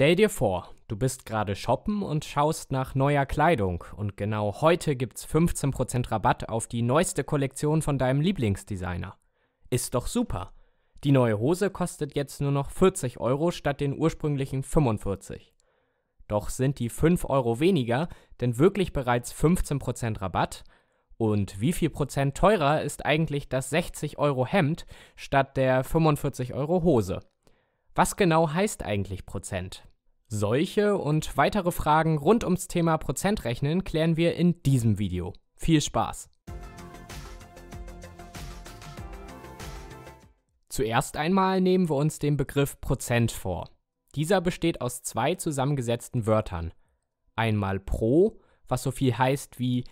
Stell dir vor, du bist gerade shoppen und schaust nach neuer Kleidung und genau heute gibt's 15% Rabatt auf die neueste Kollektion von deinem Lieblingsdesigner. Ist doch super. Die neue Hose kostet jetzt nur noch 40 Euro statt den ursprünglichen 45. Doch sind die 5 Euro weniger denn wirklich bereits 15% Rabatt? Und wie viel Prozent teurer ist eigentlich das 60 Euro Hemd statt der 45 Euro Hose? Was genau heißt eigentlich Prozent? Solche und weitere Fragen rund ums Thema Prozentrechnen klären wir in diesem Video. Viel Spaß! Zuerst einmal nehmen wir uns den Begriff Prozent vor. Dieser besteht aus zwei zusammengesetzten Wörtern. Einmal pro, was so viel heißt wie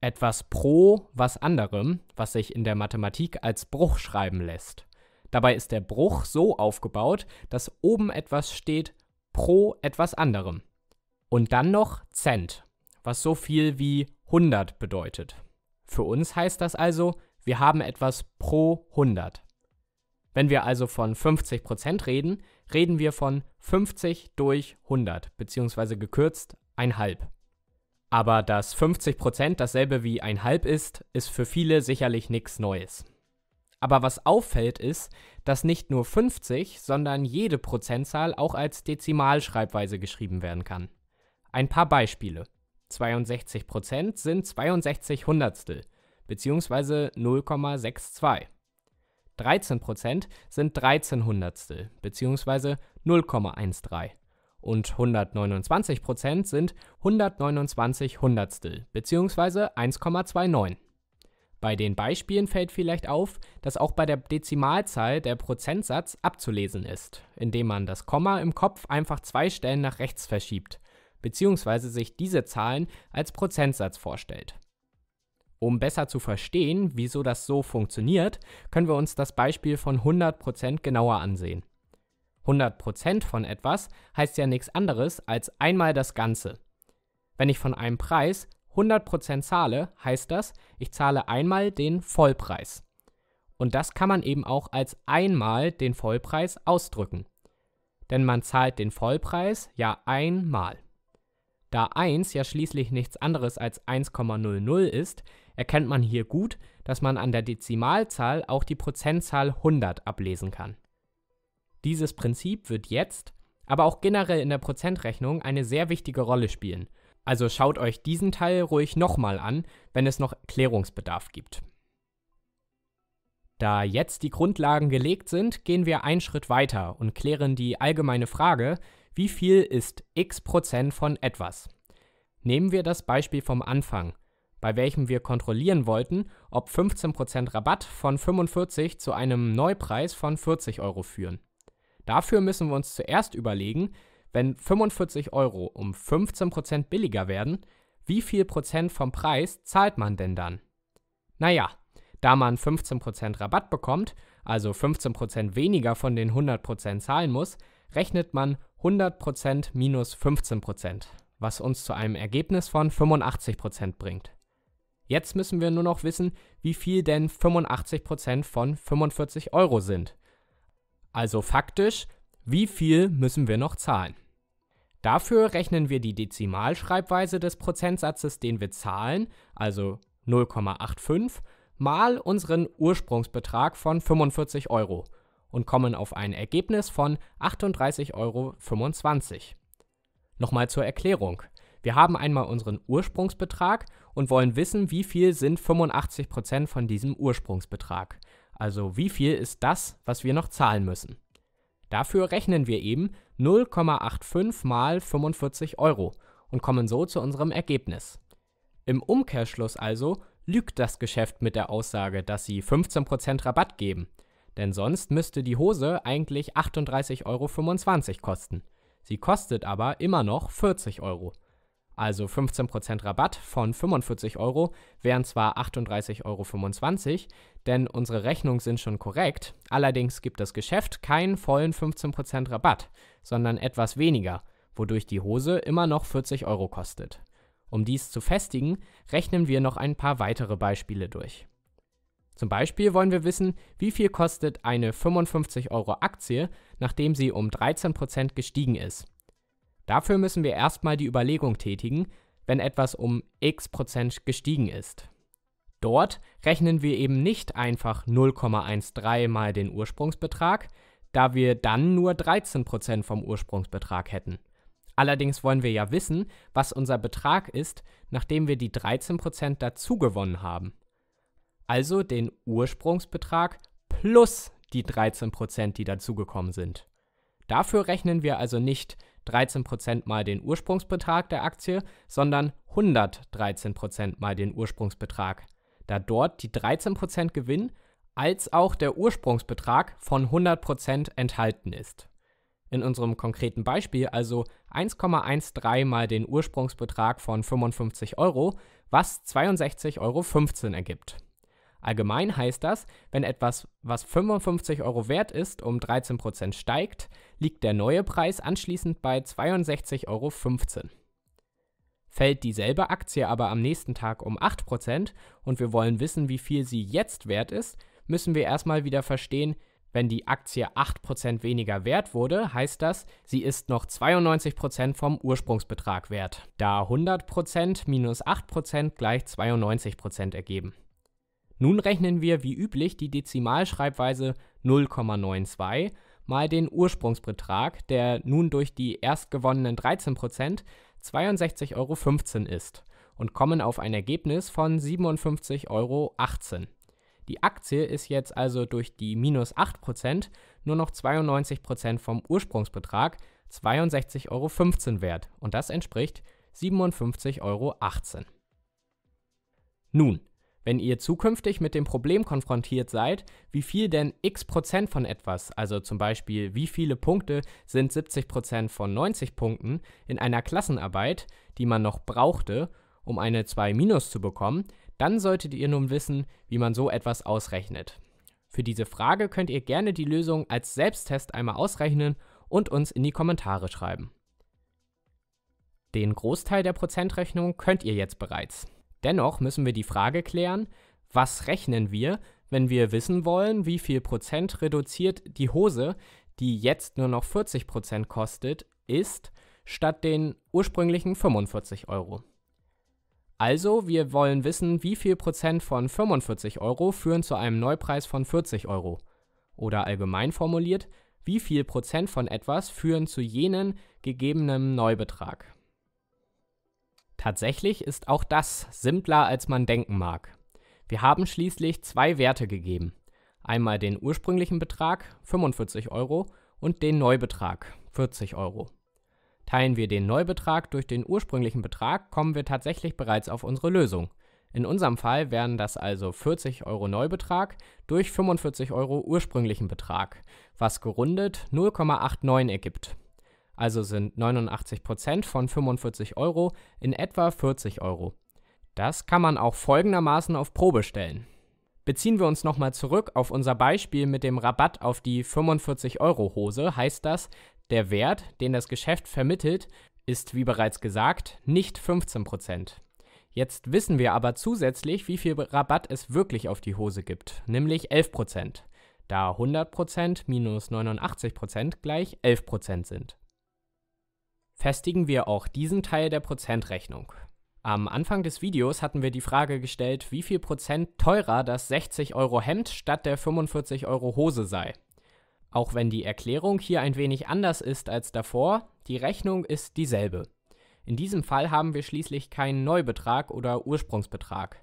etwas pro was anderem, was sich in der Mathematik als Bruch schreiben lässt. Dabei ist der Bruch so aufgebaut, dass oben etwas steht pro etwas anderem. Und dann noch Cent, was so viel wie 100 bedeutet. Für uns heißt das also, wir haben etwas pro 100. Wenn wir also von 50% reden, reden wir von 50 durch 100, beziehungsweise gekürzt ein Halb. Aber dass 50% dasselbe wie ein Halb ist, ist für viele sicherlich nichts Neues. Aber was auffällt ist, dass nicht nur 50, sondern jede Prozentzahl auch als Dezimalschreibweise geschrieben werden kann. Ein paar Beispiele. 62% sind 62 Hundertstel, bzw. 0,62. 13% sind 13 Hundertstel, bzw. 0,13. Und 129% sind 129 Hundertstel, bzw. 1,29. Bei den Beispielen fällt vielleicht auf, dass auch bei der Dezimalzahl der Prozentsatz abzulesen ist, indem man das Komma im Kopf einfach zwei Stellen nach rechts verschiebt, beziehungsweise sich diese Zahlen als Prozentsatz vorstellt. Um besser zu verstehen, wieso das so funktioniert, können wir uns das Beispiel von 100% genauer ansehen. 100% von etwas heißt ja nichts anderes als einmal das Ganze. Wenn ich von einem Preis 100% zahle, heißt das, ich zahle einmal den Vollpreis. Und das kann man eben auch als einmal den Vollpreis ausdrücken. Denn man zahlt den Vollpreis ja einmal. Da 1 ja schließlich nichts anderes als 1,00 ist, erkennt man hier gut, dass man an der Dezimalzahl auch die Prozentzahl 100 ablesen kann. Dieses Prinzip wird jetzt, aber auch generell in der Prozentrechnung eine sehr wichtige Rolle spielen also schaut euch diesen Teil ruhig nochmal an, wenn es noch Klärungsbedarf gibt. Da jetzt die Grundlagen gelegt sind, gehen wir einen Schritt weiter und klären die allgemeine Frage, wie viel ist x Prozent von etwas? Nehmen wir das Beispiel vom Anfang, bei welchem wir kontrollieren wollten, ob 15% Rabatt von 45 zu einem Neupreis von 40 Euro führen. Dafür müssen wir uns zuerst überlegen, wenn 45 Euro um 15% billiger werden, wie viel Prozent vom Preis zahlt man denn dann? Naja, da man 15% Rabatt bekommt, also 15% weniger von den 100% zahlen muss, rechnet man 100% minus 15%, was uns zu einem Ergebnis von 85% bringt. Jetzt müssen wir nur noch wissen, wie viel denn 85% von 45 Euro sind. Also faktisch wie viel müssen wir noch zahlen? Dafür rechnen wir die Dezimalschreibweise des Prozentsatzes, den wir zahlen, also 0,85, mal unseren Ursprungsbetrag von 45 Euro und kommen auf ein Ergebnis von 38,25 Euro. Nochmal zur Erklärung. Wir haben einmal unseren Ursprungsbetrag und wollen wissen, wie viel sind 85% von diesem Ursprungsbetrag. Also wie viel ist das, was wir noch zahlen müssen. Dafür rechnen wir eben 0,85 mal 45 Euro und kommen so zu unserem Ergebnis. Im Umkehrschluss also lügt das Geschäft mit der Aussage, dass sie 15% Rabatt geben, denn sonst müsste die Hose eigentlich 38,25 Euro kosten. Sie kostet aber immer noch 40 Euro. Also 15% Rabatt von 45 Euro wären zwar 38,25 Euro, denn unsere Rechnungen sind schon korrekt, allerdings gibt das Geschäft keinen vollen 15% Rabatt, sondern etwas weniger, wodurch die Hose immer noch 40 Euro kostet. Um dies zu festigen, rechnen wir noch ein paar weitere Beispiele durch. Zum Beispiel wollen wir wissen, wie viel kostet eine 55 Euro Aktie, nachdem sie um 13% gestiegen ist. Dafür müssen wir erstmal die Überlegung tätigen, wenn etwas um x Prozent gestiegen ist. Dort rechnen wir eben nicht einfach 0,13 mal den Ursprungsbetrag, da wir dann nur 13% vom Ursprungsbetrag hätten. Allerdings wollen wir ja wissen, was unser Betrag ist, nachdem wir die 13% dazugewonnen haben. Also den Ursprungsbetrag plus die 13%, die dazugekommen sind. Dafür rechnen wir also nicht 13% mal den Ursprungsbetrag der Aktie, sondern 113% mal den Ursprungsbetrag, da dort die 13% Gewinn als auch der Ursprungsbetrag von 100% enthalten ist. In unserem konkreten Beispiel also 1,13 mal den Ursprungsbetrag von 55 Euro, was 62,15 Euro ergibt. Allgemein heißt das, wenn etwas, was 55 Euro wert ist, um 13% steigt, liegt der neue Preis anschließend bei 62,15 Euro. Fällt dieselbe Aktie aber am nächsten Tag um 8% und wir wollen wissen, wie viel sie jetzt wert ist, müssen wir erstmal wieder verstehen, wenn die Aktie 8% weniger wert wurde, heißt das, sie ist noch 92% vom Ursprungsbetrag wert, da 100% minus 8% gleich 92% ergeben. Nun rechnen wir wie üblich die Dezimalschreibweise 0,92 mal den Ursprungsbetrag, der nun durch die erst gewonnenen 13% 62,15 Euro ist und kommen auf ein Ergebnis von 57,18 Euro. Die Aktie ist jetzt also durch die minus 8% nur noch 92% vom Ursprungsbetrag 62,15 Euro wert und das entspricht 57,18 Euro. Nun, wenn ihr zukünftig mit dem Problem konfrontiert seid, wie viel denn x Prozent von etwas, also zum Beispiel wie viele Punkte sind 70 Prozent von 90 Punkten in einer Klassenarbeit, die man noch brauchte, um eine 2 minus zu bekommen, dann solltet ihr nun wissen, wie man so etwas ausrechnet. Für diese Frage könnt ihr gerne die Lösung als Selbsttest einmal ausrechnen und uns in die Kommentare schreiben. Den Großteil der Prozentrechnung könnt ihr jetzt bereits. Dennoch müssen wir die Frage klären, was rechnen wir, wenn wir wissen wollen, wie viel Prozent reduziert die Hose, die jetzt nur noch 40 Prozent kostet, ist, statt den ursprünglichen 45 Euro. Also, wir wollen wissen, wie viel Prozent von 45 Euro führen zu einem Neupreis von 40 Euro. Oder allgemein formuliert, wie viel Prozent von etwas führen zu jenem gegebenen Neubetrag. Tatsächlich ist auch das simpler, als man denken mag. Wir haben schließlich zwei Werte gegeben. Einmal den ursprünglichen Betrag 45 Euro und den Neubetrag 40 Euro. Teilen wir den Neubetrag durch den ursprünglichen Betrag, kommen wir tatsächlich bereits auf unsere Lösung. In unserem Fall wären das also 40 Euro Neubetrag durch 45 Euro ursprünglichen Betrag, was gerundet 0,89 ergibt also sind 89% von 45 Euro in etwa 40 Euro. Das kann man auch folgendermaßen auf Probe stellen. Beziehen wir uns nochmal zurück auf unser Beispiel mit dem Rabatt auf die 45 Euro Hose, heißt das, der Wert, den das Geschäft vermittelt, ist wie bereits gesagt nicht 15%. Jetzt wissen wir aber zusätzlich, wie viel Rabatt es wirklich auf die Hose gibt, nämlich 11%, da 100% minus 89% gleich 11% sind festigen wir auch diesen Teil der Prozentrechnung. Am Anfang des Videos hatten wir die Frage gestellt, wie viel Prozent teurer das 60 Euro Hemd statt der 45 Euro Hose sei. Auch wenn die Erklärung hier ein wenig anders ist als davor, die Rechnung ist dieselbe. In diesem Fall haben wir schließlich keinen Neubetrag oder Ursprungsbetrag.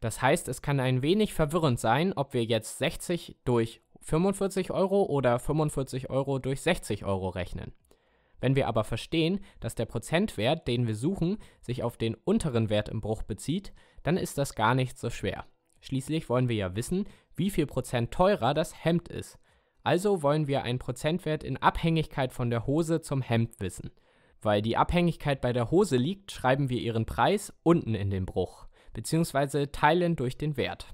Das heißt, es kann ein wenig verwirrend sein, ob wir jetzt 60 durch 45 Euro oder 45 Euro durch 60 Euro rechnen. Wenn wir aber verstehen, dass der Prozentwert, den wir suchen, sich auf den unteren Wert im Bruch bezieht, dann ist das gar nicht so schwer. Schließlich wollen wir ja wissen, wie viel Prozent teurer das Hemd ist. Also wollen wir einen Prozentwert in Abhängigkeit von der Hose zum Hemd wissen. Weil die Abhängigkeit bei der Hose liegt, schreiben wir ihren Preis unten in den Bruch, bzw. teilen durch den Wert.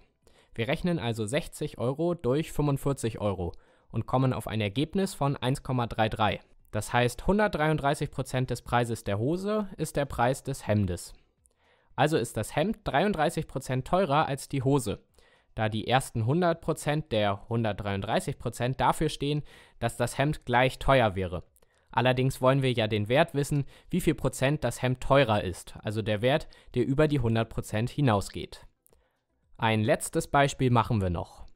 Wir rechnen also 60 Euro durch 45 Euro und kommen auf ein Ergebnis von 1,33. Das heißt, 133% des Preises der Hose ist der Preis des Hemdes. Also ist das Hemd 33% teurer als die Hose, da die ersten 100% der 133% dafür stehen, dass das Hemd gleich teuer wäre. Allerdings wollen wir ja den Wert wissen, wie viel Prozent das Hemd teurer ist, also der Wert, der über die 100% hinausgeht. Ein letztes Beispiel machen wir noch.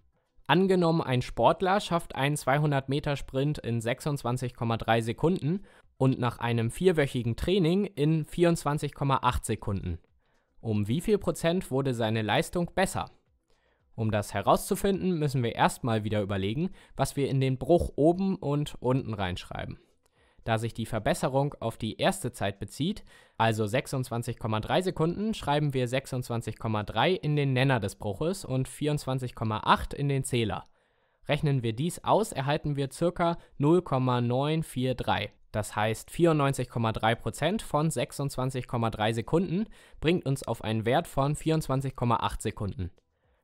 Angenommen, ein Sportler schafft einen 200-Meter-Sprint in 26,3 Sekunden und nach einem vierwöchigen Training in 24,8 Sekunden. Um wie viel Prozent wurde seine Leistung besser? Um das herauszufinden, müssen wir erstmal wieder überlegen, was wir in den Bruch oben und unten reinschreiben. Da sich die Verbesserung auf die erste Zeit bezieht, also 26,3 Sekunden, schreiben wir 26,3 in den Nenner des Bruches und 24,8 in den Zähler. Rechnen wir dies aus, erhalten wir ca. 0,943. Das heißt 94,3% von 26,3 Sekunden bringt uns auf einen Wert von 24,8 Sekunden.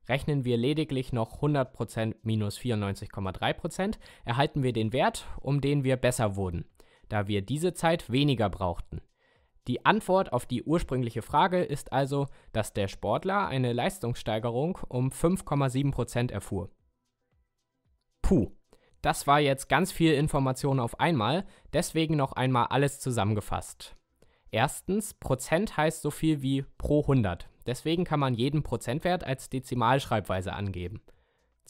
Rechnen wir lediglich noch 100% minus 94,3%, erhalten wir den Wert, um den wir besser wurden da wir diese Zeit weniger brauchten. Die Antwort auf die ursprüngliche Frage ist also, dass der Sportler eine Leistungssteigerung um 5,7% erfuhr. Puh, das war jetzt ganz viel Information auf einmal, deswegen noch einmal alles zusammengefasst. Erstens, Prozent heißt so viel wie pro 100, deswegen kann man jeden Prozentwert als Dezimalschreibweise angeben.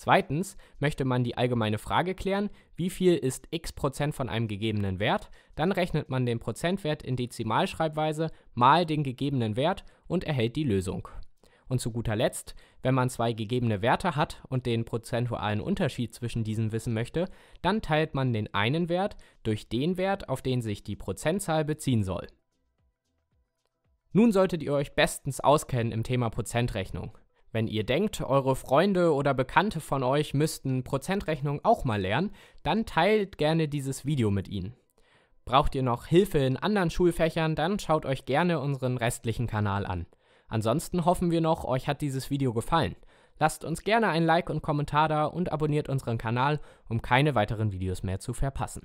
Zweitens möchte man die allgemeine Frage klären, wie viel ist x Prozent von einem gegebenen Wert, dann rechnet man den Prozentwert in Dezimalschreibweise mal den gegebenen Wert und erhält die Lösung. Und zu guter Letzt, wenn man zwei gegebene Werte hat und den prozentualen Unterschied zwischen diesen wissen möchte, dann teilt man den einen Wert durch den Wert, auf den sich die Prozentzahl beziehen soll. Nun solltet ihr euch bestens auskennen im Thema Prozentrechnung. Wenn ihr denkt, eure Freunde oder Bekannte von euch müssten Prozentrechnung auch mal lernen, dann teilt gerne dieses Video mit ihnen. Braucht ihr noch Hilfe in anderen Schulfächern, dann schaut euch gerne unseren restlichen Kanal an. Ansonsten hoffen wir noch, euch hat dieses Video gefallen. Lasst uns gerne ein Like und Kommentar da und abonniert unseren Kanal, um keine weiteren Videos mehr zu verpassen.